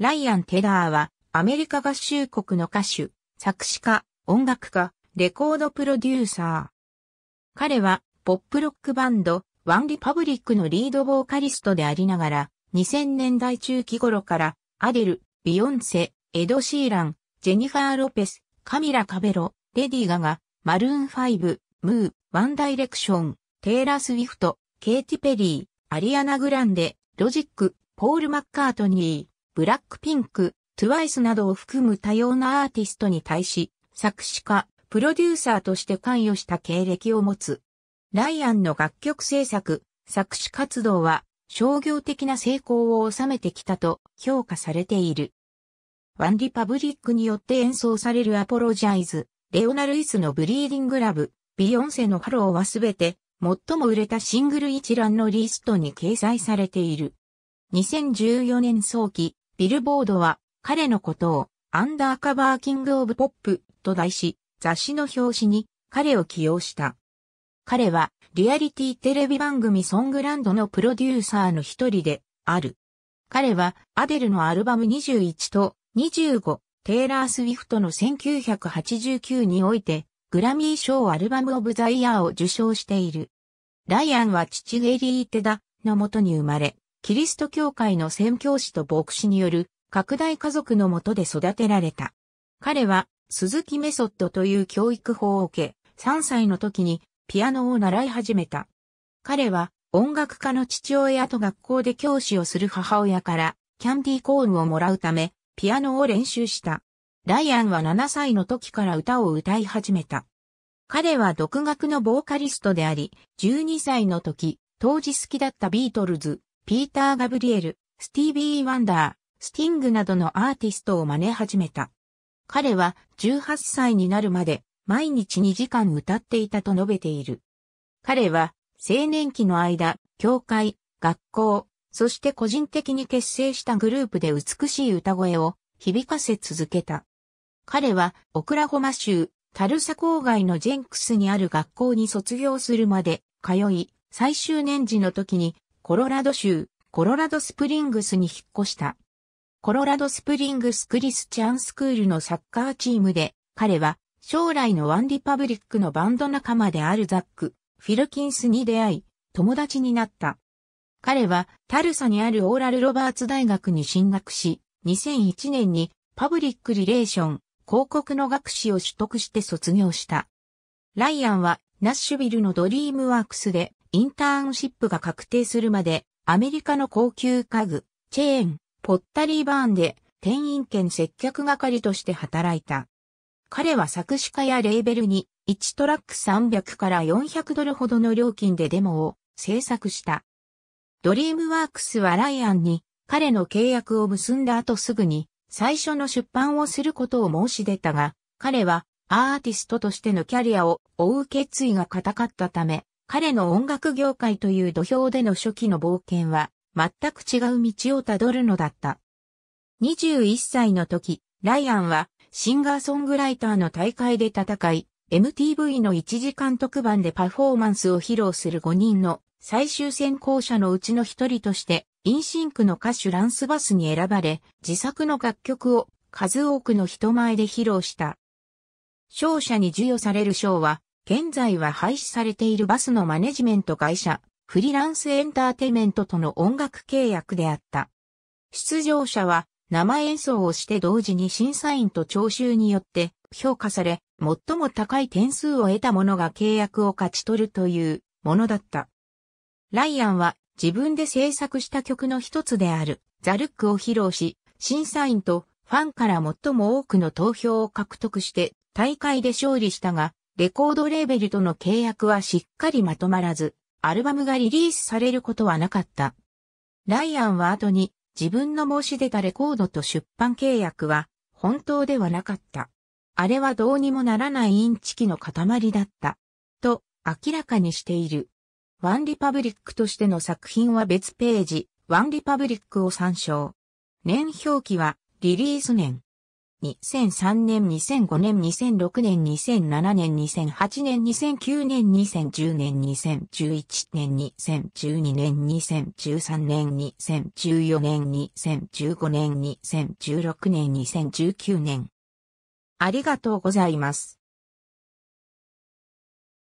ライアン・テダーは、アメリカ合衆国の歌手、作詞家、音楽家、レコードプロデューサー。彼は、ポップロックバンド、ワンリパブリックのリードボーカリストでありながら、2000年代中期頃から、アデル、ビヨンセ、エド・シーラン、ジェニファー・ロペス、カミラ・カベロ、レディガガ、マルーンファイブ、ムー、ワンダイレクション、テイラー・スウィフト、ケイティ・ペリー、アリアナ・グランデ、ロジック、ポール・マッカートニー、ブラックピンク、トゥワイスなどを含む多様なアーティストに対し、作詞家、プロデューサーとして関与した経歴を持つ。ライアンの楽曲制作、作詞活動は商業的な成功を収めてきたと評価されている。ワンリパブリックによって演奏されるアポロジャイズ、レオナルイスのブリーディングラブ、ビヨンセのハローはすべて最も売れたシングル一覧のリストに掲載されている。2014年早期、ビルボードは彼のことをアンダーカバーキングオブポップと題し雑誌の表紙に彼を起用した。彼はリアリティテレビ番組ソングランドのプロデューサーの一人である。彼はアデルのアルバム21と25、テイラー・スウィフトの1989においてグラミー賞アルバムオブザイヤーを受賞している。ライアンは父ゲリー・テダのもとに生まれ、キリスト教会の宣教師と牧師による拡大家族のもとで育てられた。彼は鈴木メソッドという教育法を受け、3歳の時にピアノを習い始めた。彼は音楽家の父親と学校で教師をする母親からキャンディーコーンをもらうためピアノを練習した。ライアンは7歳の時から歌を歌い始めた。彼は独学のボーカリストであり、12歳の時、当時好きだったビートルズ、ピーター・ガブリエル、スティービー・ワンダー、スティングなどのアーティストを真似始めた。彼は18歳になるまで毎日2時間歌っていたと述べている。彼は青年期の間、教会、学校、そして個人的に結成したグループで美しい歌声を響かせ続けた。彼はオクラホマ州タルサ郊外のジェンクスにある学校に卒業するまで通い、最終年次の時にコロラド州、コロラドスプリングスに引っ越した。コロラドスプリングスクリスチャンスクールのサッカーチームで、彼は将来のワンリパブリックのバンド仲間であるザック、フィルキンスに出会い、友達になった。彼はタルサにあるオーラル・ロバーツ大学に進学し、2001年にパブリック・リレーション、広告の学士を取得して卒業した。ライアンはナッシュビルのドリームワークスでインターンシップが確定するまで、アメリカの高級家具、チェーン、ポッタリーバーンで、店員兼接客係として働いた。彼は作詞家やレーベルに1トラック300から400ドルほどの料金でデモを制作した。ドリームワークスはライアンに彼の契約を結んだ後すぐに最初の出版をすることを申し出たが、彼はアーティストとしてのキャリアを追う決意が固かったため、彼の音楽業界という土俵での初期の冒険は、全く違う道をたどるのだった。21歳の時、ライアンはシンガーソングライターの大会で戦い、MTV の1時間特番でパフォーマンスを披露する5人の最終選考者のうちの一人として、インシンクの歌手ランスバスに選ばれ、自作の楽曲を数多くの人前で披露した。勝者に授与される賞は、現在は廃止されているバスのマネジメント会社、フリーランスエンターテイメントとの音楽契約であった。出場者は生演奏をして同時に審査員と聴衆によって評価され、最も高い点数を得た者が契約を勝ち取るというものだった。ライアンは自分で制作した曲の一つであるザルックを披露し、審査員とファンから最も多くの投票を獲得して大会で勝利したが、レコードレーベルとの契約はしっかりまとまらず、アルバムがリリースされることはなかった。ライアンは後に自分の申し出たレコードと出版契約は本当ではなかった。あれはどうにもならないインチキの塊だった。と明らかにしている。ワンリパブリックとしての作品は別ページ、ワンリパブリックを参照。年表記はリリース年。2003年、2005年、2006年、2007年、2008年、2009年、2010年、2011年、2012年、2013年、2014年、2015年、2016年、2019年。ありがとうございます。